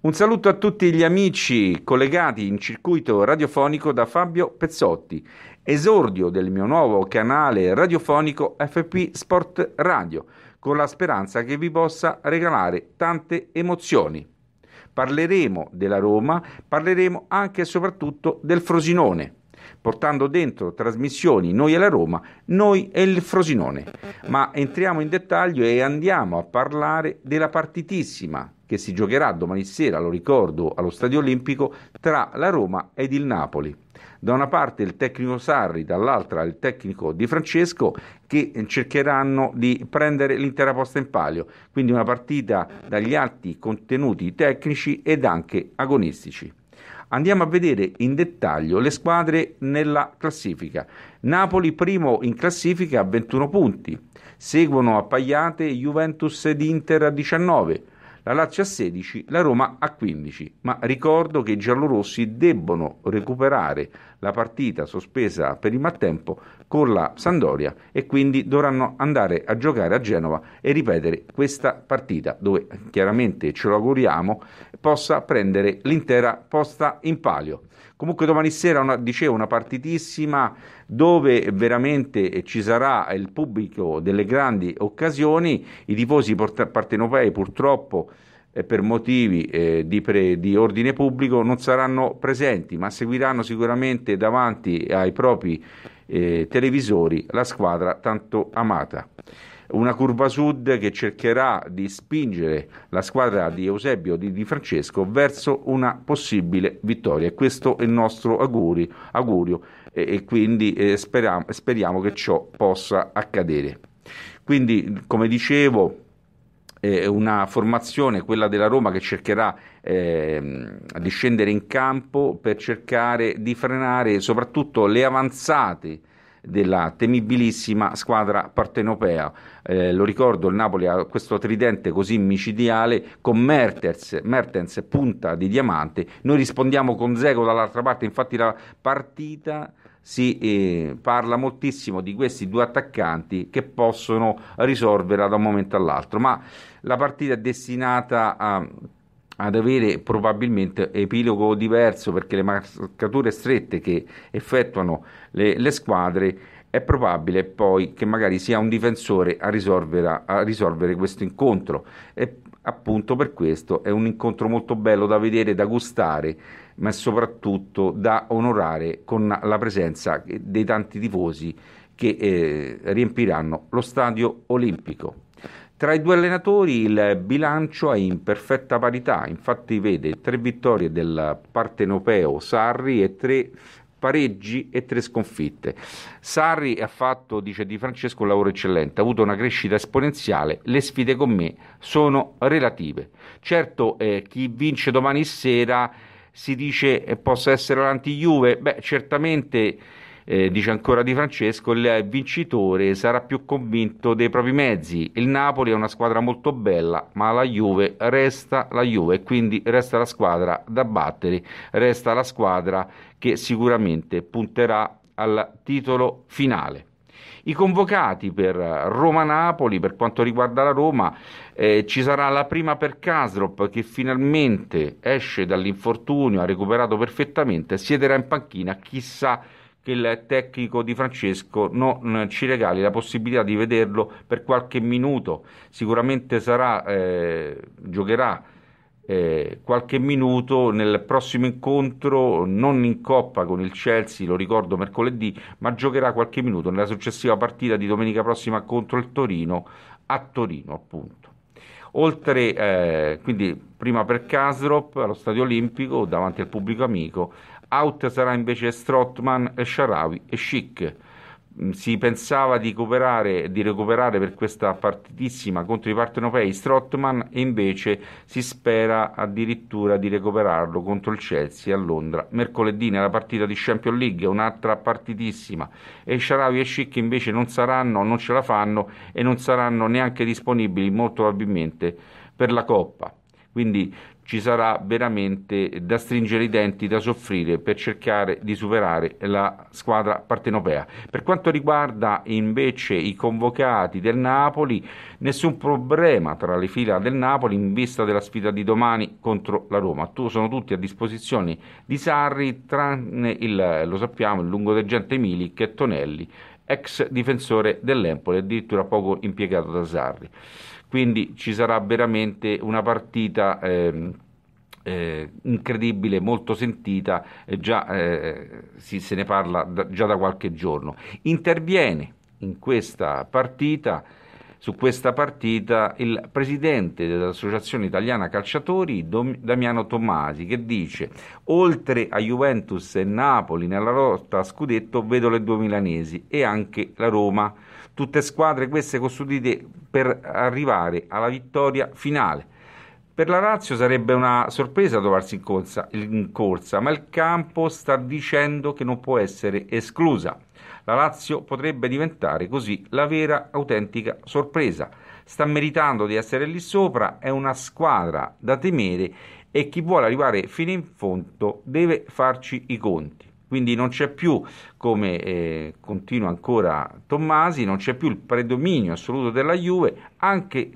Un saluto a tutti gli amici collegati in circuito radiofonico da Fabio Pezzotti, esordio del mio nuovo canale radiofonico FP Sport Radio, con la speranza che vi possa regalare tante emozioni. Parleremo della Roma, parleremo anche e soprattutto del Frosinone portando dentro trasmissioni noi e la Roma, noi e il Frosinone. Ma entriamo in dettaglio e andiamo a parlare della partitissima che si giocherà domani sera, lo ricordo, allo Stadio Olimpico tra la Roma ed il Napoli. Da una parte il tecnico Sarri, dall'altra il tecnico Di Francesco che cercheranno di prendere l'intera posta in palio, quindi una partita dagli alti contenuti tecnici ed anche agonistici. Andiamo a vedere in dettaglio le squadre nella classifica. Napoli primo in classifica a 21 punti, seguono appaiate Juventus ed Inter a 19 la Lazio a 16, la Roma a 15, ma ricordo che i giallorossi debbono recuperare la partita sospesa per il mattempo con la Sandoria e quindi dovranno andare a giocare a Genova e ripetere questa partita dove chiaramente ce lo auguriamo possa prendere l'intera posta in palio. Comunque domani sera, una, dicevo, una partitissima dove veramente ci sarà il pubblico delle grandi occasioni, i tifosi port- partenopei purtroppo eh, per motivi eh, di, pre, di, ordine pubblico non saranno presenti, ma seguiranno sicuramente davanti ai propri eh, televisori la squadra tanto amata. Una curva sud che cercherà di spingere la squadra di Eusebio Di, di Francesco verso una possibile vittoria. E questo è il nostro auguri, augurio e, e quindi eh, speriamo, speriamo che ciò possa accadere. Quindi, come dicevo, eh, una formazione, quella della Roma, che cercherà eh, di scendere in campo per cercare di frenare soprattutto le avanzate della temibilissima squadra partenopea. Eh, lo ricordo, il Napoli ha questo tridente così micidiale con Mertens, Mertens punta di diamante. Noi rispondiamo con Zego dall'altra parte, infatti la partita si eh, parla moltissimo di questi due attaccanti che possono risolverla da un momento all'altro, ma la partita è destinata a, ad avere probabilmente epilogo diverso perché le marcature strette che effettuano le, le squadre è probabile poi che magari sia un difensore a, risolvere, a risolvere questo incontro. E appunto per questo è un incontro molto bello da vedere, da gustare, ma soprattutto da onorare con la presenza dei tanti tifosi che eh, riempiranno lo stadio olimpico. Tra i due allenatori il bilancio è in perfetta parità, infatti vede tre vittorie del partenopeo Sarri e tre pareggi e tre sconfitte. Sarri ha fatto, dice Di Francesco, un lavoro eccellente, ha avuto una crescita esponenziale, le sfide con me sono relative. Certo, eh, chi vince domani sera si dice eh, possa essere l'anti-Juve, beh certamente eh, dice ancora Di Francesco, il vincitore sarà più convinto dei propri mezzi. Il Napoli è una squadra molto bella, ma la Juve resta la Juve quindi resta la squadra da battere, resta la squadra che sicuramente punterà al titolo finale. I convocati per Roma-Napoli, per quanto riguarda la Roma, eh, ci sarà la prima per Kastrop che finalmente esce dall'infortunio, ha recuperato perfettamente, siederà in panchina, chissà che il tecnico di Francesco non mm, ci regali la possibilità di vederlo per qualche minuto. Sicuramente sarà, eh, giocherà eh, qualche minuto nel prossimo incontro, non in coppa con il Chelsea, lo ricordo mercoledì, ma giocherà qualche minuto nella successiva partita di domenica prossima contro il Torino, a Torino appunto. Oltre, eh, quindi prima per Casrop allo Stadio Olimpico, davanti al pubblico amico, Out sarà invece Strotman, Sharawi e Schick. Mm, si pensava di recuperare, di recuperare per questa partitissima contro i partenopei Strotman e invece si spera addirittura di recuperarlo contro il Chelsea a Londra. Mercoledì nella partita di Champions League un'altra partitissima e Sharawi e Schick invece non saranno, non ce la fanno e non saranno neanche disponibili molto probabilmente per la Coppa. Quindi ci sarà veramente da stringere i denti, da soffrire per cercare di superare la squadra partenopea. Per quanto riguarda invece i convocati del Napoli, nessun problema tra le fila del Napoli in vista della sfida di domani contro la Roma. Sono tutti a disposizione di Sarri, tranne il, lo sappiamo, il lungodeggente Milik e Tonelli, ex difensore dell'Empoli, addirittura poco impiegato da Sarri quindi ci sarà veramente una partita eh, eh, incredibile, molto sentita, eh, già si, se ne parla da, già da qualche giorno. Interviene in questa partita su questa partita il presidente dell'Associazione Italiana Calciatori Damiano Tommasi che dice oltre a Juventus e Napoli nella lotta a scudetto vedo le due milanesi e anche la Roma tutte squadre queste costruite per arrivare alla vittoria finale. Per la Lazio sarebbe una sorpresa trovarsi in corsa, in corsa, ma il campo sta dicendo che non può essere esclusa. La Lazio potrebbe diventare così la vera autentica sorpresa. Sta meritando di essere lì sopra, è una squadra da temere e chi vuole arrivare fino in fondo deve farci i conti. Quindi non c'è più, come eh, continua ancora Tommasi, non c'è più il predominio assoluto della Juve, anche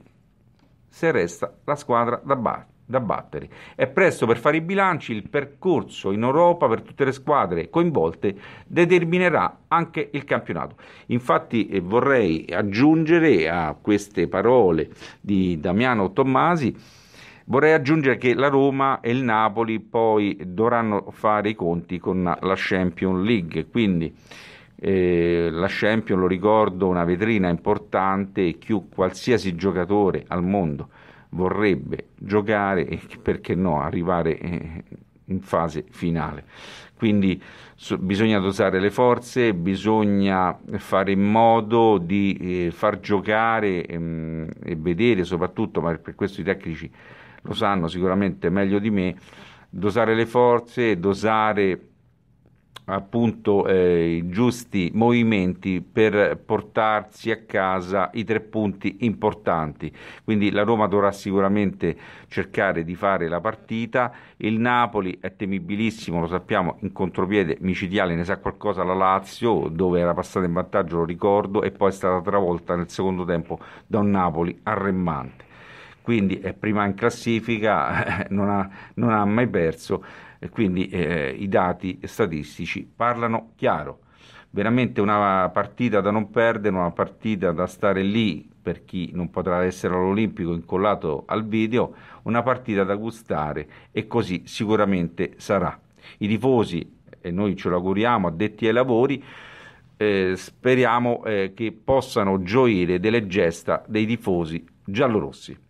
se resta la squadra da, ba- da battere. È presto per fare i bilanci, il percorso in Europa per tutte le squadre coinvolte determinerà anche il campionato. Infatti eh, vorrei aggiungere a queste parole di Damiano Tommasi Vorrei aggiungere che la Roma e il Napoli poi dovranno fare i conti con la Champions League, quindi eh, la Champions, lo ricordo, una vetrina importante, più qualsiasi giocatore al mondo vorrebbe giocare e perché no arrivare eh, in fase finale. Quindi so, bisogna dosare le forze, bisogna fare in modo di eh, far giocare ehm, e vedere soprattutto, ma per questo i tecnici lo sanno sicuramente meglio di me, dosare le forze, dosare appunto eh, i giusti movimenti per portarsi a casa i tre punti importanti. Quindi la Roma dovrà sicuramente cercare di fare la partita, il Napoli è temibilissimo, lo sappiamo, in contropiede micidiale, ne sa qualcosa la Lazio dove era passata in vantaggio, lo ricordo, e poi è stata travolta nel secondo tempo da un Napoli arremmante quindi è eh, prima in classifica, non ha, non ha mai perso, quindi eh, i dati statistici parlano chiaro. Veramente una partita da non perdere, una partita da stare lì per chi non potrà essere all'Olimpico incollato al video, una partita da gustare e così sicuramente sarà. I tifosi, e noi ce lo auguriamo, addetti ai lavori, eh, speriamo eh, che possano gioire delle gesta dei tifosi giallorossi.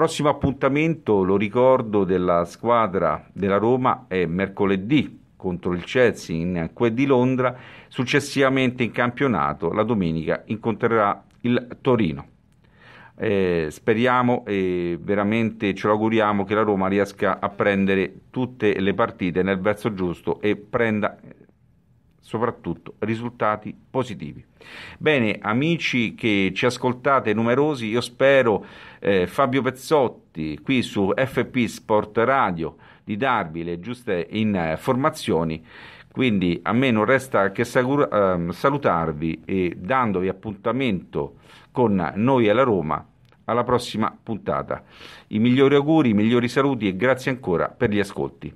Prossimo appuntamento, lo ricordo, della squadra della Roma è mercoledì contro il Chelsea in Que di Londra, successivamente in campionato la domenica incontrerà il Torino. Eh, speriamo e veramente ce lo auguriamo che la Roma riesca a prendere tutte le partite nel verso giusto e prenda soprattutto risultati positivi. Bene, amici che ci ascoltate numerosi, io spero eh, Fabio Pezzotti qui su FP Sport Radio di darvi le giuste informazioni. Quindi a me non resta che ehm, salutarvi e dandovi appuntamento con noi alla Roma alla prossima puntata. I migliori auguri, i migliori saluti e grazie ancora per gli ascolti.